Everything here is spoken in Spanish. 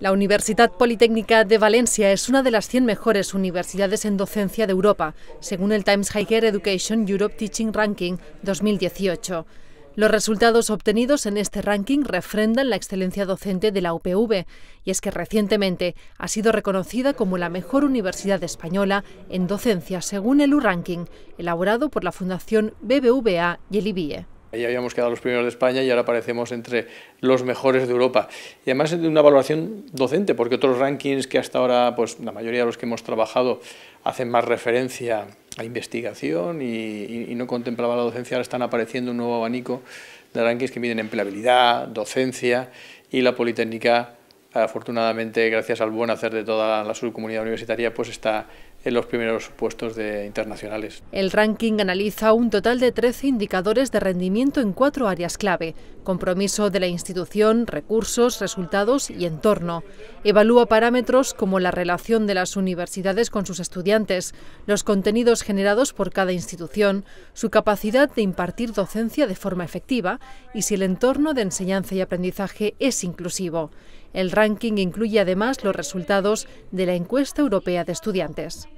La Universidad Politécnica de Valencia es una de las 100 mejores universidades en docencia de Europa, según el Times Higher Education Europe Teaching Ranking 2018. Los resultados obtenidos en este ranking refrendan la excelencia docente de la UPV, y es que recientemente ha sido reconocida como la mejor universidad española en docencia según el U-Ranking, elaborado por la Fundación BBVA y el IBIE. Ahí habíamos quedado los primeros de España y ahora aparecemos entre los mejores de Europa. Y además de una valoración docente, porque otros rankings que hasta ahora, pues la mayoría de los que hemos trabajado, hacen más referencia a investigación y, no contemplaba la docencia, ahora están apareciendo un nuevo abanico de rankings que miden empleabilidad, docencia y la Politécnica afortunadamente, gracias al buen hacer de toda la subcomunidad universitaria, pues está en los primeros puestos de internacionales. El ranking analiza un total de 13 indicadores de rendimiento en cuatro áreas clave, compromiso de la institución, recursos, resultados y entorno. Evalúa parámetros como la relación de las universidades con sus estudiantes, los contenidos generados por cada institución, su capacidad de impartir docencia de forma efectiva y si el entorno de enseñanza y aprendizaje es inclusivo. El ranking incluye además los resultados de la encuesta europea de estudiantes.